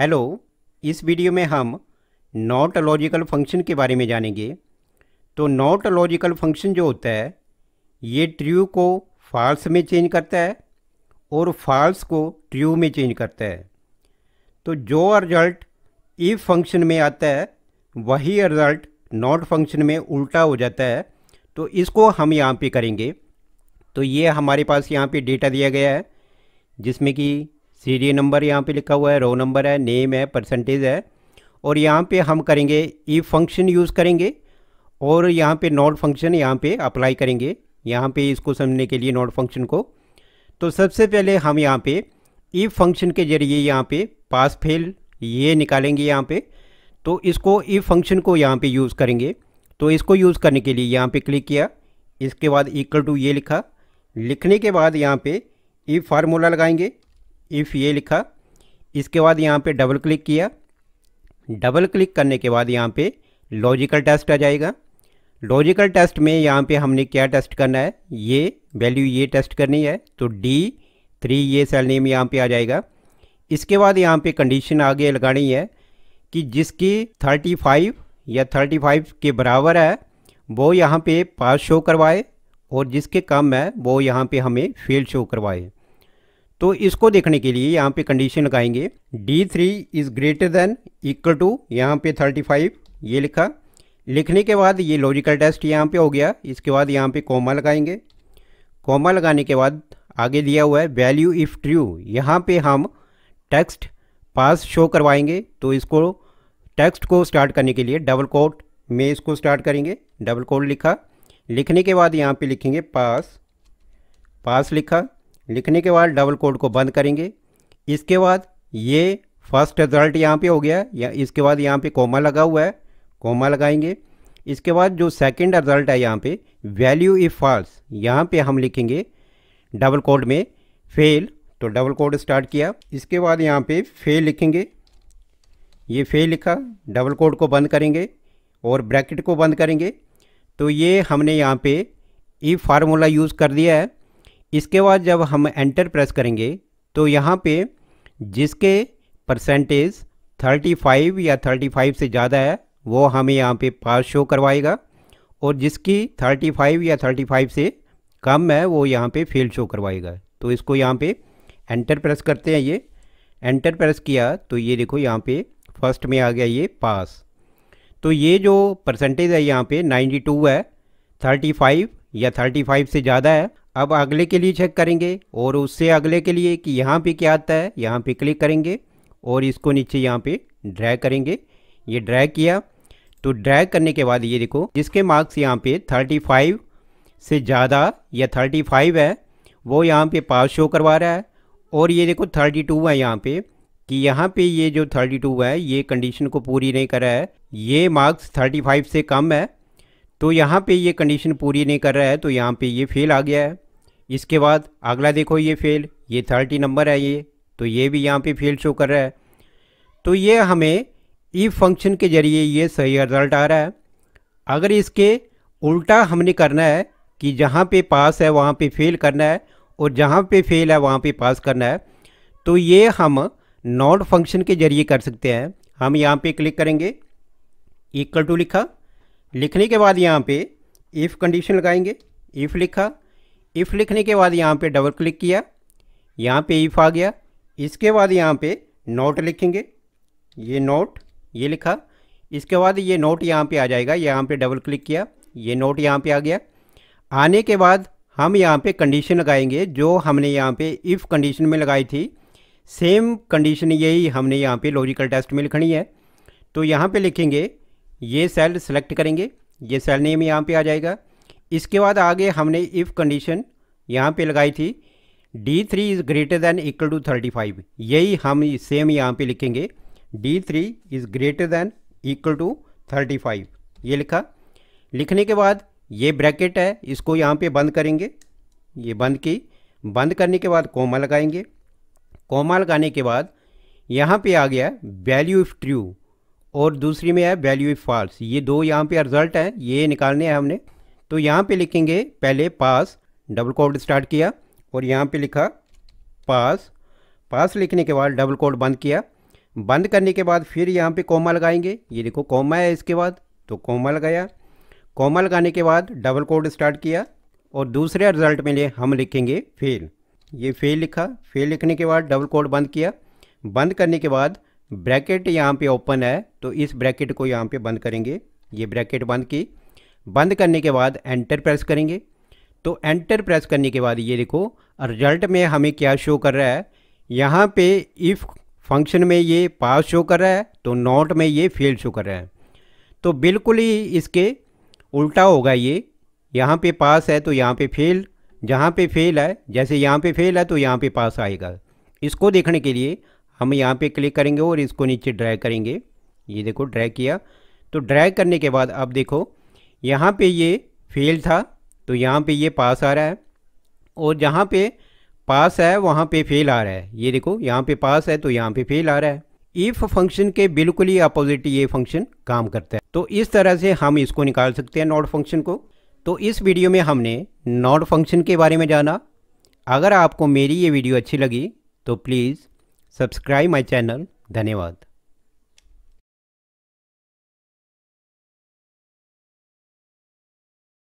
hello इस video में हम नॉट लॉजिकल फंक्शन के बारे में जानेंगे तो नॉट लॉजिकल फंक्शन जो होता है ये ट्रू को फॉल्स में चेंज करता है और फॉल्स को ट्रू में चेंज करता है तो जो रिजल्ट इफ फंक्शन में आता है वही रिजल्ट नॉट फंक्शन में उल्टा हो जाता है तो इसको हम यहाँ पे करेंगे तो ये हमारे पास यहाँ पे डेटा दिया गया है जिसमें कि सीरियल नंबर यहाँ पे लिखा हुआ है रो नंबर है नेम है परसेंटेज है और यहाँ पे हम करेंगे ई फंक्शन यूज़ करेंगे और यहाँ पे नॉट फंक्शन यहाँ पे अप्लाई करेंगे यहाँ पे इसको समझने के लिए नॉट फंक्शन को तो सबसे पहले हम यहाँ पे ई फंक्शन के जरिए यहाँ पे पास फेल ये निकालेंगे यहाँ पे तो इसको ई फंक्शन को यहाँ पे यूज़ करेंगे तो इसको यूज़ करने के लिए यहाँ पे क्लिक किया इसके बाद इक्वल टू ये लिखा लिखने के बाद यहाँ पे ई फार्मूला लगाएंगे इफ़ ये लिखा इसके बाद यहाँ पे डबल क्लिक किया डबल क्लिक करने के बाद यहाँ पे लॉजिकल टेस्ट आ जाएगा लॉजिकल टेस्ट में यहाँ पे हमने क्या टेस्ट करना है ये वैल्यू ये टेस्ट करनी है तो डी थ्री ये सेल नेम यहाँ पे आ जाएगा इसके बाद यहाँ पे कंडीशन आगे लगानी है कि जिसकी थर्टी फाइव या थर्टी फाइव के बराबर है वो यहाँ पे पास शो करवाए और जिसके कम है वो यहाँ पे हमें फेल शो करवाए तो इसको देखने के लिए यहाँ पे कंडीशन लगाएंगे D three is greater than equal to यहाँ पे थर्टी फाइव ये लिखा लिखने के बाद ये लॉजिकल टेस्ट यहाँ पे हो गया इसके बाद यहाँ पे कॉमा लगाएंगे कॉमा लगाने के बाद आगे दिया हुआ है वैल्यू इफ़ ट्रू यहाँ पे हम टेक्स्ट पास शो करवाएंगे तो इसको टेक्स्ट को स्टार्ट करने के लिए डबल कोट में इसको स्टार्ट करेंगे डबल कोट लिखा लिखने के बाद यहाँ पे लिखेंगे पास पास लिखा लिखने के बाद डबल कोड को बंद करेंगे इसके बाद ये फर्स्ट रिजल्ट यहाँ पे हो गया या इसके बाद यहाँ पे कोमा लगा हुआ है कोमा लगाएंगे इसके बाद जो सेकंड रिजल्ट है यहाँ पे वैल्यू इफ़ फॉल्स यहाँ पे हम लिखेंगे डबल कोड में फेल तो डबल कोड स्टार्ट किया इसके बाद यहाँ पे फेल लिखेंगे ये फेल लिखा डबल कोड को बंद करेंगे और ब्रैकेट को बंद करेंगे तो ये हमने यहाँ पे ई फार्मूला यूज़ कर दिया है इसके बाद जब हम एंटर प्रेस करेंगे तो यहाँ पे जिसके परसेंटेज 35 या 35 से ज़्यादा है वो हमें यहाँ पे पास शो करवाएगा और जिसकी 35 या 35 से कम है वो यहाँ पे फेल शो करवाएगा तो इसको यहाँ पे एंटर प्रेस करते हैं ये एंटर प्रेस किया तो ये देखो यहाँ पे फर्स्ट में आ गया ये पास तो ये जो परसेंटेज है यहाँ पे 92 है 35 या 35 से ज़्यादा है अब अगले के लिए चेक करेंगे और उससे अगले के लिए कि यहाँ पे क्या आता है यहाँ पे क्लिक करेंगे और इसको नीचे यहाँ पे ड्रैग करेंगे ये ड्रैग किया तो ड्रैग करने के बाद ये देखो जिसके मार्क्स यहाँ पे 35 से ज़्यादा या 35 है वो यहाँ पे पास शो करवा रहा है और ये देखो 32 है यहाँ पे कि यहाँ पे ये जो 32 है ये कंडीशन को पूरी नहीं कर रहा है ये मार्क्स थर्टी से कम है तो यहाँ पे ये कंडीशन पूरी नहीं कर रहा है तो यहाँ पे ये फेल आ गया है इसके बाद अगला देखो ये फेल ये थर्टी नंबर है ये तो ये भी यहाँ पे फेल शो कर रहा है तो ये हमें ई फंक्शन के ज़रिए ये सही रिजल्ट आ रहा है अगर इसके उल्टा हमने करना है कि जहाँ पे पास है वहाँ पे फेल करना है और जहाँ पे फेल है वहाँ पे पास करना है तो ये हम नॉट फंक्शन के ज़रिए कर सकते हैं हम यहाँ पे क्लिक करेंगे इक्वल टू लिखा लिखने के बाद यहाँ पे इफ़ कंडीशन लगाएंगे इफ़ लिखा इफ़ लिखने के बाद यहाँ पे डबल क्लिक किया यहाँ पे इफ़ आ गया इसके बाद यहाँ पे नोट लिखेंगे ये नोट ये लिखा इसके बाद ये नोट यहाँ पे आ जाएगा यहाँ पे डबल क्लिक किया ये नोट यहाँ पे आ गया आने के बाद हम यहाँ पे कंडीशन लगाएंगे जो हमने यहाँ पे इफ़ कंडीशन में लगाई थी सेम कंडीशन यही हमने यहाँ पे लॉजिकल टेस्ट में लिखनी है तो यहाँ पे लिखेंगे ये सेल सेलेक्ट करेंगे ये सेल नेम यहाँ पे आ जाएगा इसके बाद आगे हमने इफ़ कंडीशन यहाँ पे लगाई थी D three is greater than equal to thirty five यही हम सेम यहाँ पे लिखेंगे D three is greater than equal to thirty five ये लिखा लिखने के बाद ये ब्रैकेट है इसको यहाँ पे बंद करेंगे ये बंद की बंद करने के बाद कोमा लगाएंगे कोमा लगाने के बाद यहाँ पे आ गया वैल्यू इफ़ ट्रू और दूसरी में है वैल्यू इफ़ फॉल्स ये दो यहाँ पे रिजल्ट है ये निकालने हैं हमने तो यहाँ पे लिखेंगे पहले पास डबल कोड स्टार्ट किया और यहाँ पे लिखा पास पास लिखने के बाद डबल कोड बंद किया बंद करने के बाद फिर यहाँ पे कोमा लगाएंगे ये देखो कोमा है इसके बाद तो कोमा लगाया कोमा लगाने के बाद डबल कोड स्टार्ट किया और दूसरे रिजल्ट में लिए हम लिखेंगे फेल ये फेल लिखा फेल लिखने के बाद डबल कोड बंद किया बंद करने के बाद ब्रैकेट यहाँ पे ओपन है तो इस ब्रैकेट को यहाँ पे बंद करेंगे ये ब्रैकेट बंद की बंद करने के बाद एंटर प्रेस करेंगे तो एंटर प्रेस करने के बाद ये देखो रिजल्ट में हमें क्या शो कर रहा है यहाँ पे इफ़ फंक्शन में ये पास शो कर रहा है तो नॉट में ये फेल शो कर रहा है तो बिल्कुल ही इसके उल्टा होगा ये यहाँ पे पास है तो यहाँ पे फेल जहाँ पे फेल है जैसे यहाँ पे फेल है तो यहाँ पे पास आएगा इसको देखने के लिए हम यहाँ पे क्लिक करेंगे और इसको नीचे ड्रैग करेंगे ये देखो ड्रैग किया तो ड्रैग करने के बाद अब देखो यहाँ पे ये फेल था तो यहाँ पे ये पास आ रहा है और जहाँ पे पास है वहाँ पे फेल आ रहा है ये देखो यहाँ पे पास है तो यहाँ पे फेल आ रहा है ईफ फंक्शन के बिल्कुल ही अपोजिट ये फंक्शन काम करता है तो इस तरह से हम इसको निकाल सकते हैं नॉट फंक्शन को तो इस वीडियो में हमने नॉट फंक्शन के बारे में जाना अगर आपको मेरी ये वीडियो अच्छी लगी तो प्लीज़ सब्सक्राइब माई चैनल धन्यवाद